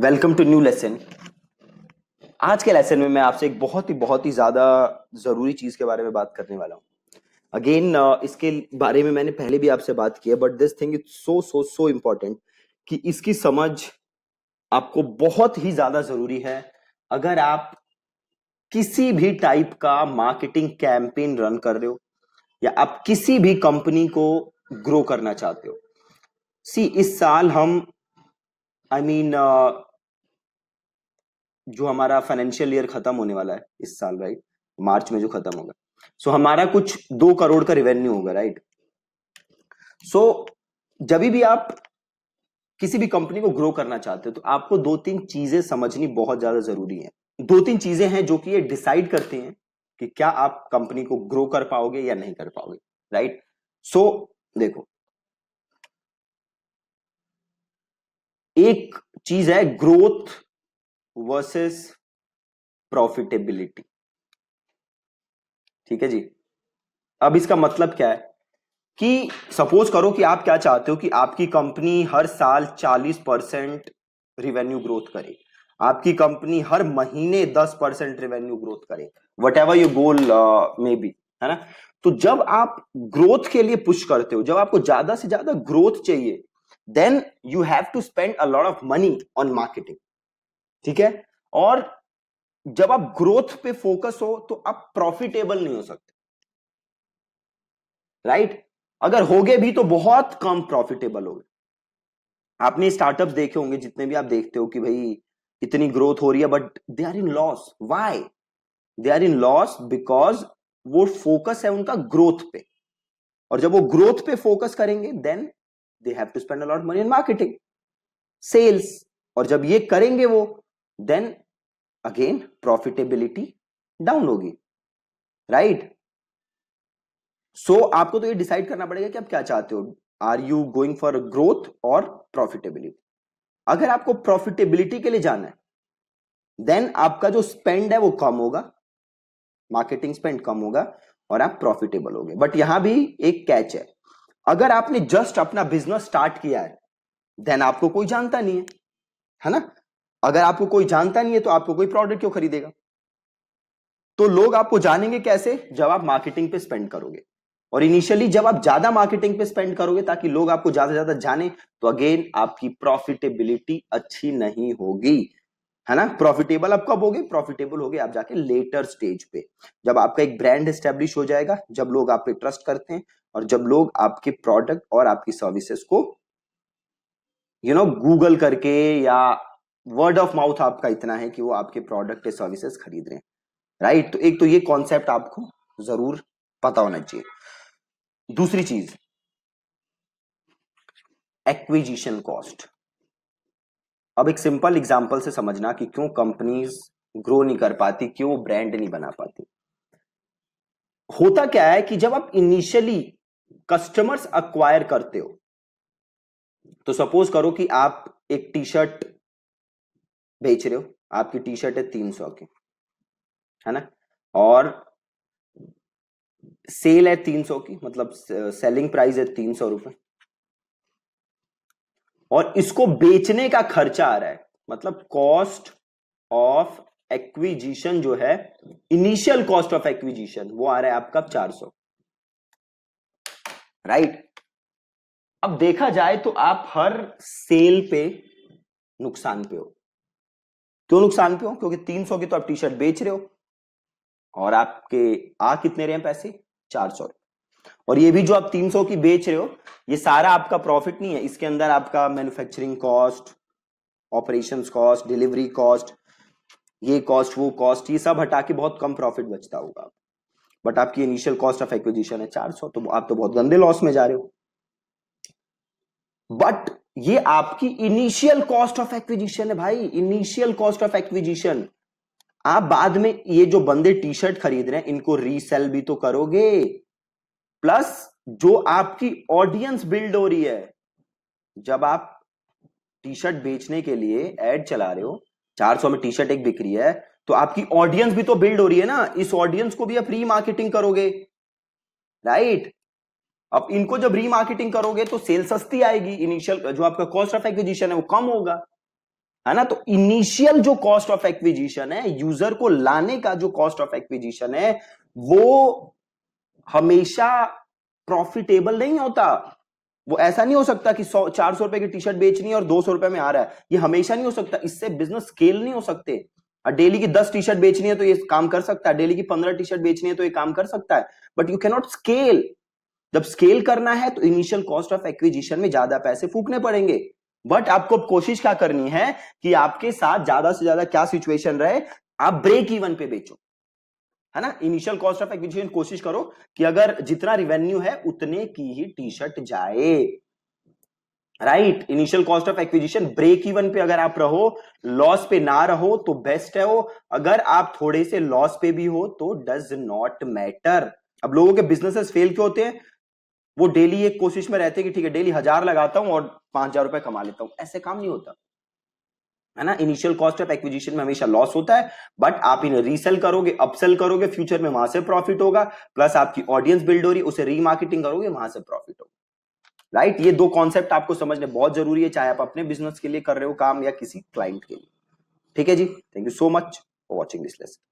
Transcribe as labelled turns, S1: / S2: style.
S1: welcome to new lesson आज के lesson में मैं आपसे एक बहुत ही बहुत ही ज़्यादा ज़रूरी चीज़ के बारे में बात करने वाला हूँ अगेन इसके बारे में मैंने पहले भी आपसे बात की है but this thing is so so so important कि इसकी समझ आपको बहुत ही ज़्यादा ज़रूरी है अगर आप किसी भी टाइप का मार्केटिंग कैंपेन रन कर रहे हो या आप किसी भी कंपनी को ग्रो करना चाहते हो सी इस साल हम I I mean mean, uh, जो हमारा फाइनेंशियल ईयर खत्म होने वाला है इस साल राइट मार्च में जो खत्म होगा सो so, हमारा कुछ दो करोड़ का रिवेन्यू होगा राइट सो so, जब भी आप किसी भी कंपनी को ग्रो करना चाहते हो तो आपको दो तीन चीजें समझनी बहुत ज्यादा जरूरी है दो तीन चीजें हैं जो कि ये डिसाइड करते हैं कि क्या आप कंपनी को ग्रो कर पाओगे या नहीं कर पाओगे राइट सो so, देखो एक चीज है ग्रोथ वर्सेस प्रॉफिटेबिलिटी ठीक है जी अब इसका मतलब क्या है कि सपोज करो कि आप क्या चाहते हो कि आपकी कंपनी हर साल 40 परसेंट रिवेन्यू ग्रोथ करे आपकी कंपनी हर महीने 10 परसेंट रिवेन्यू ग्रोथ करे whatever you goal may be है ना तो जब आप ग्रोथ के लिए पुश करते हो जब आपको ज्यादा से ज्यादा ग्रोथ चाहिए then you have to spend a lot of money on marketing ठीक है और जब आप ग्रोथ पे फोकस हो तो आप प्रॉफिटेबल नहीं हो सकते राइट अगर होगे भी तो बहुत कम प्रॉफिटेबल हो गए आपने स्टार्टअप्स देखे होंगे जितने भी आप देखते हो कि भाई इतनी ग्रोथ हो रही है but they are in loss why they are in loss because वो फोकस है उनका ग्रोथ पे और जब वो ग्रोथ पे फोकस करेंगे then they have to spend a lot money in marketing sales और जब ये करेंगे वो देन अगेन प्रॉफिटेबिलिटी डाउन होगी राइट सो आपको तो ये डिसाइड करना पड़ेगा कि आप क्या चाहते हो are you going for growth और प्रॉफिटेबिलिटी अगर आपको प्रॉफिटेबिलिटी के लिए जाना है देन आपका जो स्पेंड है वो कम होगा मार्केटिंग स्पेंड कम होगा और आप प्रॉफिटेबल होगे बट यहां भी एक कैच है अगर आपने जस्ट अपना बिजनेस स्टार्ट किया है देन आपको कोई जानता नहीं है है ना अगर आपको कोई जानता नहीं है तो आपको कोई प्रोडक्ट क्यों खरीदेगा तो लोग आपको जानेंगे कैसे जब आप मार्केटिंग पे स्पेंड करोगे और इनिशियली जब आप ज्यादा मार्केटिंग पे स्पेंड करोगे ताकि लोग आपको ज्यादा से ज्यादा जाने तो अगेन आपकी प्रॉफिटेबिलिटी अच्छी नहीं होगी है ना प्रॉफिटेबल आप कब होगे प्रॉफिटेबल होगे आप जाके लेटर स्टेज पे जब आपका एक ब्रांड स्टेब्लिश हो जाएगा जब लोग आप पे ट्रस्ट करते हैं और जब लोग आपके प्रोडक्ट और आपकी सर्विसेज को यू नो गूगल करके या वर्ड ऑफ माउथ आपका इतना है कि वो आपके प्रोडक्ट या सर्विसेज खरीद रहे हैं राइट तो एक तो ये कॉन्सेप्ट आपको जरूर पता होना चाहिए दूसरी चीज एक्विजिशन कॉस्ट अब एक सिंपल एग्जांपल से समझना कि क्यों कंपनीज ग्रो नहीं कर पाती क्यों ब्रांड नहीं बना पाती होता क्या है कि जब आप इनिशियली कस्टमर्स अक्वायर करते हो तो सपोज करो कि आप एक टी शर्ट बेच रहे हो आपकी टी शर्ट है तीन सौ की है ना और सेल है तीन सौ की मतलब सेलिंग प्राइस है तीन सौ रुपए और इसको बेचने का खर्चा आ रहा है मतलब कॉस्ट ऑफ एक्विजिशन जो है इनिशियल कॉस्ट ऑफ एक्विजिशन वो आ रहा है आपका चार सौ राइट अब देखा जाए तो आप हर सेल पे नुकसान पे हो क्यों नुकसान पे हो क्योंकि तीन सौ की तो आप टी शर्ट बेच रहे हो और आपके आ कितने रहे हैं पैसे चार सौ और ये भी जो आप तीन सौ की बेच रहे हो ये सारा आपका प्रॉफिट नहीं है इसके अंदर आपका manufacturing cost operation cost delivery cost ये कॉस्ट वो कॉस्ट ये सब हटा के बहुत कम प्रॉफिट बचता होगा बट आपकी इनिशियल कॉस्ट ऑफ एक्विजिशन है चार सौ तो आप तो बहुत गंदे लॉस में जा रहे हो बट ये आपकी इनिशियल कॉस्ट ऑफ एक्विजिशन है भाई इनिशियल कॉस्ट ऑफ एक्विजिशन आप बाद में ये जो बंदे टी शर्ट खरीद रहे हैं इनको रीसेल भी तो करोगे प्लस जो आपकी ऑडियंस बिल्ड हो रही है जब आप टी शर्ट बेचने के लिए एड चला रहे हो 400 में टी शर्ट एक बिक रही है तो आपकी ऑडियंस भी तो बिल्ड हो रही है ना इस ऑडियंस को भी आप री मार्केटिंग करोगे राइट अब इनको जब रीमार्केटिंग करोगे तो सेल सस्ती आएगी इनिशियल जो आपका कॉस्ट ऑफ एक्विजिशन है वो कम होगा है ना तो इनिशियल जो कॉस्ट ऑफ एक्विजिशन है यूजर को लाने का जो कॉस्ट ऑफ एक्विजिशन है वो हमेशा प्रॉफिटेबल नहीं होता वो ऐसा नहीं हो सकता कि सौ चार सौ रुपए की टी शर्ट बेचनी है और दो सौ रुपए में आ रहा है ये हमेशा नहीं हो सकता इससे बिजनेस स्केल नहीं हो सकते डेली की दस टी शर्ट बेचनी है तो ये काम कर सकता है डेली की पंद्रह टी शर्ट बेचनी है तो ये काम कर सकता है बट यू कैनॉट स्केल जब स्केल करना है तो इनिशियल कॉस्ट ऑफ एक्विजिशन में ज्यादा पैसे फूकने पड़ेंगे बट आपको अब कोशिश क्या करनी है कि आपके साथ ज्यादा से ज्यादा क्या सिचुएशन रहे आप ब्रेक इवन पे बेचो है ना इनिशियल कॉस्ट ऑफ एक्विजिशन कोशिश करो कि अगर जितना रिवेन्यू है उतने की ही टी शर्ट जाए right initial cost of acquisition break even पे अगर आप रहो लॉस पे ना रहो तो बेस्ट है वो अगर आप थोड़े से लॉस पे भी हो तो डज नॉट मैटर अब लोगों के बिजनेसेस फेल क्यों होते हैं वो डेली एक कोशिश में रहते कि ठीक है डेली हजार लगाता हूँ और पांच हजार रुपए कमा लेता हूँ ऐसे काम नहीं होता है ना इनिशियल कॉस्ट ऑफ एक्विजिशन में हमेशा लॉस होता है बट आप इन्हें रीसेल करोगे अपसेल करोगे फ्यूचर में वहां से प्रॉफिट होगा प्लस आपकी ऑडियंस बिल्ड हो रही उसे रीमार्केटिंग करोगे वहां से प्रॉफिट होगा राइट ये दो कॉन्सेप्ट आपको समझने बहुत जरूरी है चाहे आप अपने बिजनेस के लिए कर रहे हो काम या किसी क्लाइंट के लिए ठीक है जी thank you so much for watching this lesson